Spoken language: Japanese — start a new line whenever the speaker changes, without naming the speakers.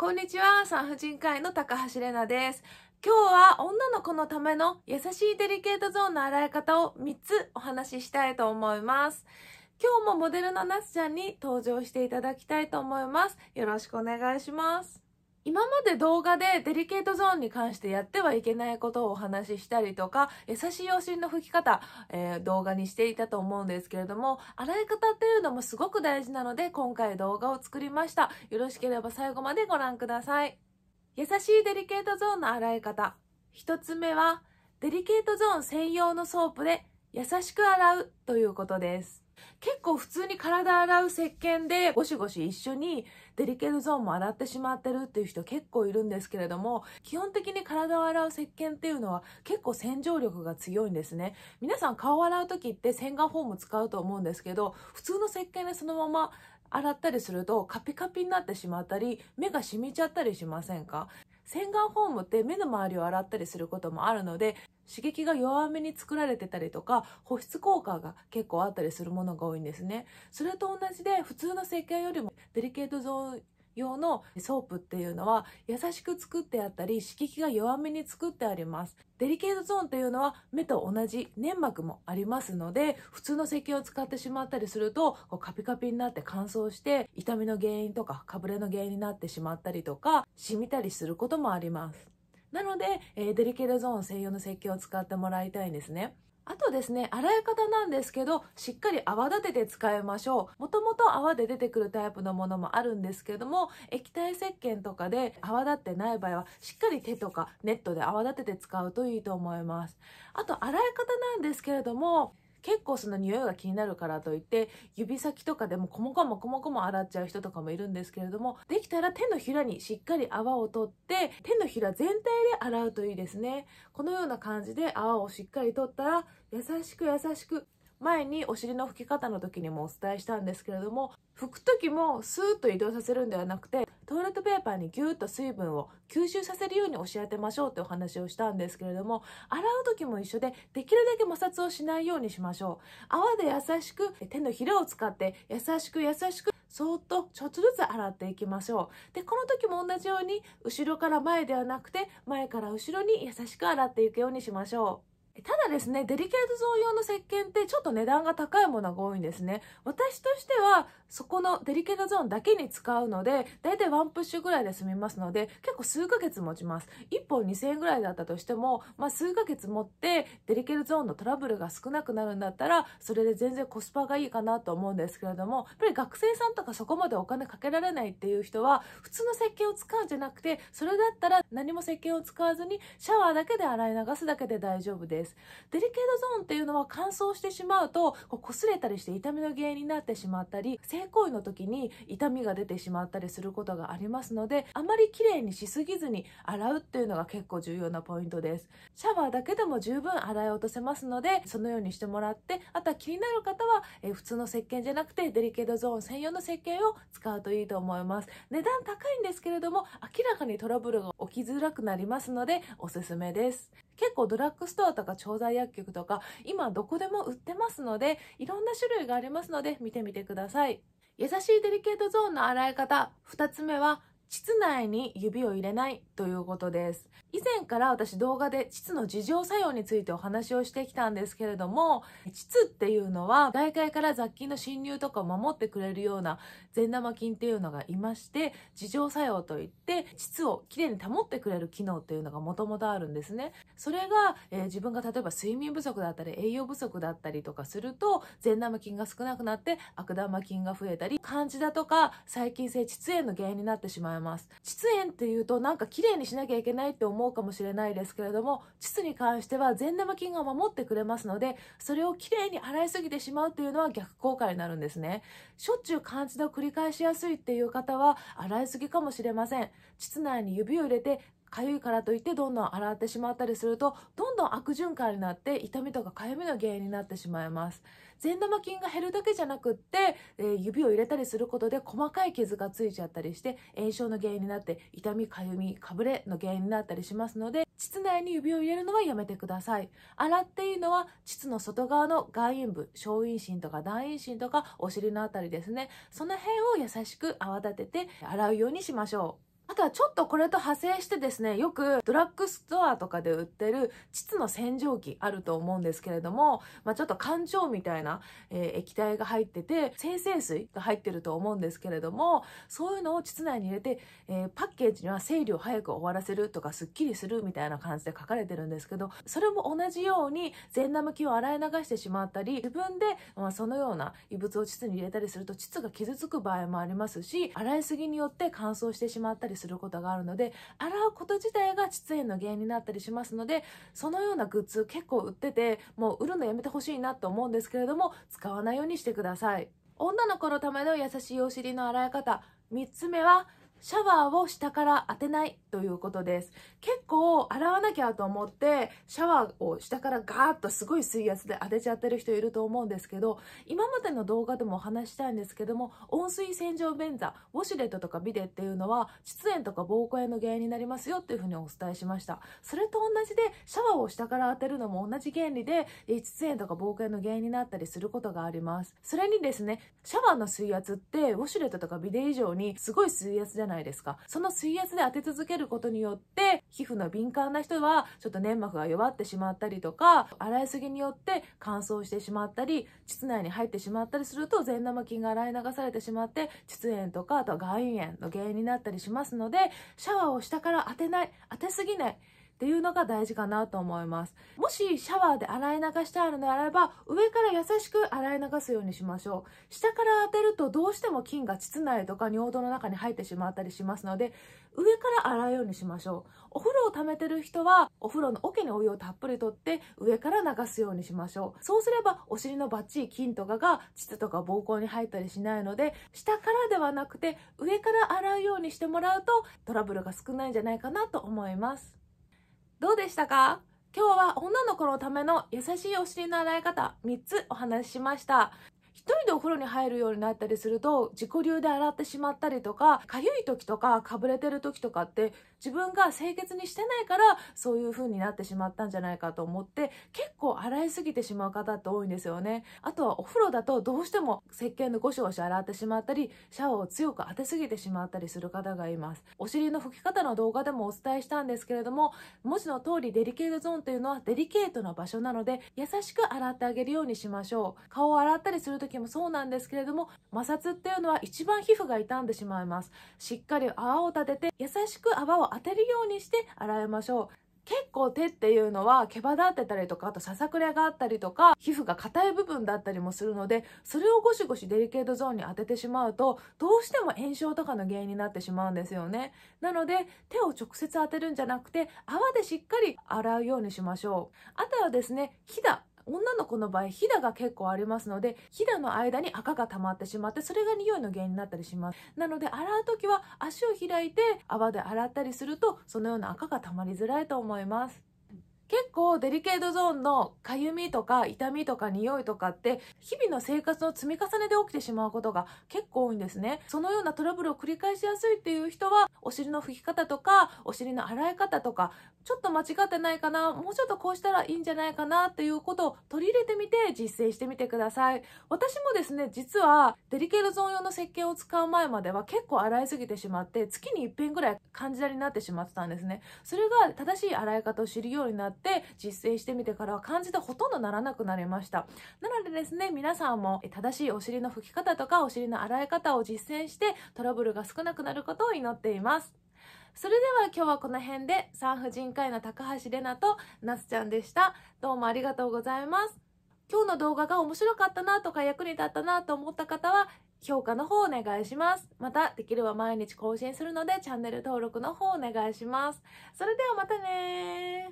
こんにちは、産婦人科医の高橋玲奈です。今日は女の子のための優しいデリケートゾーンの洗い方を3つお話ししたいと思います。今日もモデルのなすちゃんに登場していただきたいと思います。よろしくお願いします。今まで動画でデリケートゾーンに関してやってはいけないことをお話ししたりとか、優しい用心の吹き方、えー、動画にしていたと思うんですけれども、洗い方っていうのもすごく大事なので、今回動画を作りました。よろしければ最後までご覧ください。優しいデリケートゾーンの洗い方。一つ目は、デリケートゾーン専用のソープで優しく洗うということです。結構普通に体洗う石鹸でゴシゴシ一緒にデリケルゾーンも洗ってしまってるっていう人結構いるんですけれども、基本的に体を洗う石鹸っていうのは結構洗浄力が強いんですね。皆さん顔を洗う時って洗顔フォーム使うと思うんですけど、普通の石鹸でそのまま洗ったりするとカピカピになってしまったり、目が染みちゃったりしませんか洗顔フォームって目の周りを洗ったりすることもあるので、刺激が弱めに作られてたりとか、保湿効果が結構あったりするものが多いんですね。それと同じで、普通の石鹸よりもデリケートゾーン用のソープっていうのは優しく作ってあったり刺激が弱めに作ってありますデリケートゾーンっていうのは目と同じ粘膜もありますので普通の石鹸を使ってしまったりするとこうカピカピになって乾燥して痛みの原因とかかぶれの原因になってしまったりとか染みたりすることもありますなので、えー、デリケルゾーン専用の石鹸を使ってもらいたいんですね。あとですね、洗い方なんですけど、しっかり泡立てて使いましょう。もともと泡で出てくるタイプのものもあるんですけども、液体石鹸とかで泡立ってない場合は、しっかり手とかネットで泡立てて使うといいと思います。あと、洗い方なんですけれども、結構その匂いが気になるからといって指先とかでもこもこもこもこも洗っちゃう人とかもいるんですけれどもできたら手のひらにしっかり泡を取って手のひら全体で洗うといいですねこのような感じで泡をしっかり取ったら優しく優しく前にお尻の拭き方の時にもお伝えしたんですけれども拭く時もスーッと移動させるんではなくてトイレットペーパーにギューッと水分を吸収させるように押し当てましょうってお話をしたんですけれども洗う時も一緒でできるだけ摩擦をしないようにしましょう泡で優しく手のひらを使って優しく優しくそーっとちょっとずつ洗っていきましょう。で、この時も同じように後ろから前ではなくて前から後ろに優しく洗っていくようにしましょう。ただですね、デリケートゾーン用の石鹸ってちょっと値段が高いものが多いんですね。私としては、そこのデリケートゾーンだけに使うので、だいたいワンプッシュぐらいで済みますので、結構数ヶ月持ちます。1本2000円ぐらいだったとしても、まあ、数ヶ月持って、デリケートゾーンのトラブルが少なくなるんだったら、それで全然コスパがいいかなと思うんですけれども、やっぱり学生さんとかそこまでお金かけられないっていう人は、普通の石鹸を使うんじゃなくて、それだったら何も石鹸を使わずに、シャワーだけで洗い流すだけで大丈夫です。。デリケートゾーンっていうのは乾燥してしまうと、こう擦れたりして痛みの原因になってしまったり、性行為の時に痛みが出てしまったりすることがありますので、あまり綺麗にしすぎずに洗うっていうのが結構重要なポイントです。シャワーだけでも十分洗い落とせますので、そのようにしてもらって、あとは気になる方は、えー、普通の石鹸じゃなくてデリケートゾーン専用の石鹸を使うといいと思います。値段高いんですけれども、明らかにトラブルが起きづらくなりますので、おすすめです。結構ドラッグストアとか調剤薬局とか今どこでも売ってますのでいろんな種類がありますので見てみてください優しいデリケートゾーンの洗い方2つ目は膣内に指を入れないということです。以前から私動画で膣の自浄作用についてお話をしてきたんですけれども、膣っていうのは外界から雑菌の侵入とかを守ってくれるような善玉菌っていうのがいまして、自浄作用といって、膣をきれいに保ってくれる機能っていうのがもともとあるんですね。それが、えー、自分が例えば睡眠不足だったり栄養不足だったりとかすると、善玉菌が少なくなって悪玉菌が増えたり、感じだとか細菌性膣炎の原因になってしまいいます。膣炎っていうとなんか綺麗にしなきゃいけないって思うかもしれないですけれども、膣に関しては善玉菌が守ってくれますので、それを綺麗に洗いすぎてしまうっていうのは逆効果になるんですね。しょっちゅう感じの繰り返しやすいっていう方は洗いすぎかもしれません。膣内に指を入れて痒いからといってどんどん洗ってしまったりするとどんどん悪循環になって痛みとか痒みの原因になってしまいます善玉菌が減るだけじゃなくって、えー、指を入れたりすることで細かい傷がついちゃったりして炎症の原因になって痛み痒みかぶれの原因になったりしますので膣内に指を入れるのはやめてください洗っていいのは膣の外側の外陰部小陰唇とか大陰唇とかお尻のあたりですねその辺を優しく泡立てて洗うようにしましょうとはちょっとこれと派生してですね、よくドラッグストアとかで売ってる膣の洗浄機あると思うんですけれども、まあ、ちょっと干腸みたいな、えー、液体が入ってて、精製水が入ってると思うんですけれども、そういうのを膣内に入れて、えー、パッケージには生理を早く終わらせるとか、スッキリするみたいな感じで書かれてるんですけど、それも同じように善玉菌を洗い流してしまったり、自分で、まあ、そのような異物を膣に入れたりすると、膣が傷つく場合もありますし、洗いすぎによって乾燥してしまったりするすることがあるので、洗うこと自体が喫煙の原因になったりしますので、そのようなグッズ結構売ってて、もう売るのやめてほしいなと思うんですけれども、使わないようにしてください。女の子のための優しいお尻の洗い方。3つ目は、シャワーを下から当てないということです。結構洗わなきゃと思って、シャワーを下からガーッとすごい水圧で当てちゃってる人いると思うんですけど、今までの動画でもお話したんですけども、温水洗浄便座、ウォシュレットとかビデっていうのは、喫炎とか膀胱炎の原因になりますよっていうふうにお伝えしました。それと同じで、シャワーを下から当てるのも同じ原理で、喫煙とか膀胱炎の原因になったりすることがあります。それにですね、シャワーの水圧って、ウォシュレットとかビデ以上にすごい水圧でないですか。その水圧で当て続けることによって、皮膚の敏感な人は、ちょっと粘膜が弱ってしまったりとか、洗いすぎによって乾燥してしまったり、膣内に入ってしまったりすると、善玉菌が洗い流されてしまって、膣炎とか、あとは外炎の原因になったりしますので、シャワーを下から当てない、当てすぎない。っていうのが大事かなと思います。もしシャワーで洗い流してあるのであれば、上から優しく洗い流すようにしましょう。下から当てるとどうしても菌が膣内とか尿道の中に入ってしまったりしますので、上から洗うようにしましょう。お風呂を溜めてる人は、お風呂の桶にお湯をたっぷりとって、上から流すようにしましょう。そうすれば、お尻のバッチリ菌とかが、膣とか膀胱に入ったりしないので、下からではなくて、上から洗うようにしてもらうと、トラブルが少ないんじゃないかなと思います。どうでしたか今日は女の子のための優しいお尻の洗い方3つお話ししました。一人でお風呂に入るようになったりすると自己流で洗ってしまったりとか、かゆい時とかかぶれてる時とかって自分が清潔にしてないからそういう風になってしまったんじゃないかと思って結構洗いすぎてしまう方って多いんですよねあとはお風呂だとどうしても石鹸でゴシゴシ洗ってしまったりシャワーを強く当てすぎてしまったりする方がいますお尻の拭き方の動画でもお伝えしたんですけれども文字の通りデリケートゾーンというのはデリケートな場所なので優しく洗ってあげるようにしましょう顔を洗ったりする時もそうなんですけれども摩擦っていうのは一番皮膚が傷んでしまいますしっかり泡を立てて優しく泡を当てるようにして洗いましょう。結構手っていうのは毛羽立ってたりとか、あとささくれがあったりとか、皮膚が硬い部分だったりもするので、それをゴシゴシデリケートゾーンに当ててしまうと、どうしても炎症とかの原因になってしまうんですよね。なので、手を直接当てるんじゃなくて、泡でしっかり洗うようにしましょう。あとはですね、ひだ女の子の場合、ひだが結構ありますので、ひだの間に赤が溜まってしまって、それが匂いの原因になったりします。なので、洗う時は足を開いて泡で洗ったりすると、そのような赤が溜まりづらいと思います。結構デリケートゾーンのかゆみとか痛みとか匂いとかって日々の生活の積み重ねで起きてしまうことが結構多いんですね。そのようなトラブルを繰り返しやすいっていう人はお尻の拭き方とかお尻の洗い方とかちょっと間違ってないかな、もうちょっとこうしたらいいんじゃないかなっていうことを取り入れてみて実践してみてください。私もですね、実はデリケートゾーン用の石鹸を使う前までは結構洗いすぎてしまって月に一遍ぐらい感じだになってしまってたんですね。それが正しい洗い方を知るようになってって実践してみてからは感じてほとんどならなくなりましたなのでですね皆さんも正しいお尻の拭き方とかお尻の洗い方を実践してトラブルが少なくなることを祈っていますそれでは今日はこの辺で産婦人科医の高橋玲奈となすちゃんでしたどうもありがとうございます今日の動画が面白かったなとか役に立ったなと思った方は評価の方お願いします。また、できれば毎日更新するので、チャンネル登録の方お願いします。それではまたね